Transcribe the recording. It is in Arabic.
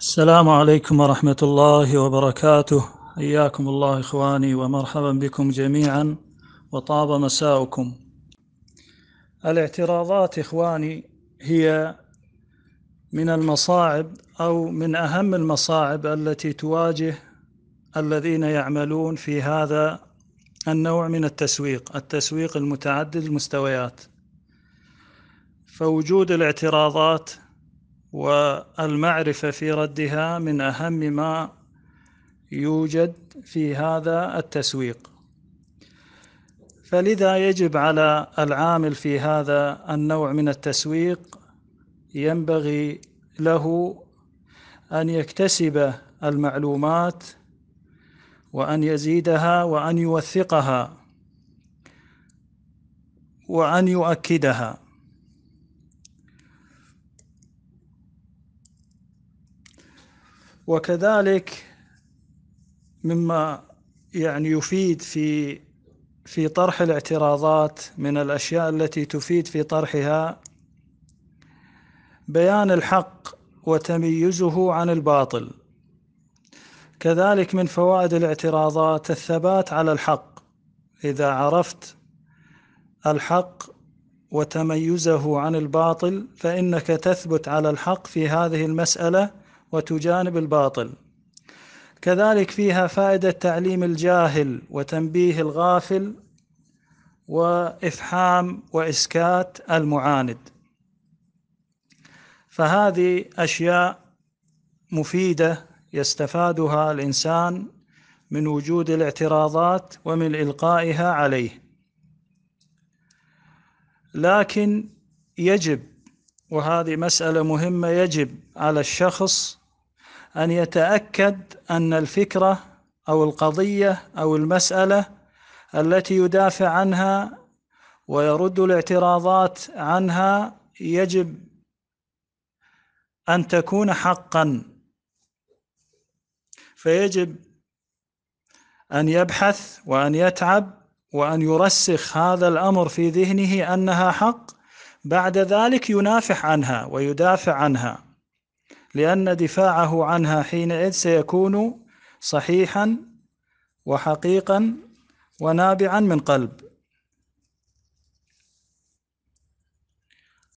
السلام عليكم ورحمة الله وبركاته حياكم الله إخواني ومرحبا بكم جميعا وطاب مساؤكم الاعتراضات إخواني هي من المصاعب أو من أهم المصاعب التي تواجه الذين يعملون في هذا النوع من التسويق التسويق المتعدد المستويات فوجود الاعتراضات والمعرفة في ردها من أهم ما يوجد في هذا التسويق فلذا يجب على العامل في هذا النوع من التسويق ينبغي له أن يكتسب المعلومات وأن يزيدها وأن يوثقها وأن يؤكدها وكذلك مما يعني يفيد في في طرح الاعتراضات من الاشياء التي تفيد في طرحها بيان الحق وتميزه عن الباطل كذلك من فوائد الاعتراضات الثبات على الحق اذا عرفت الحق وتميزه عن الباطل فانك تثبت على الحق في هذه المساله وتجانب الباطل كذلك فيها فائدة تعليم الجاهل وتنبيه الغافل وإفحام وإسكات المعاند فهذه أشياء مفيدة يستفادها الإنسان من وجود الاعتراضات ومن إلقائها عليه لكن يجب وهذه مسألة مهمة يجب على الشخص أن يتأكد أن الفكرة أو القضية أو المسألة التي يدافع عنها ويرد الاعتراضات عنها يجب أن تكون حقا فيجب أن يبحث وأن يتعب وأن يرسخ هذا الأمر في ذهنه أنها حق بعد ذلك ينافح عنها ويدافع عنها لأن دفاعه عنها حينئذ سيكون صحيحا وحقيقا ونابعا من قلب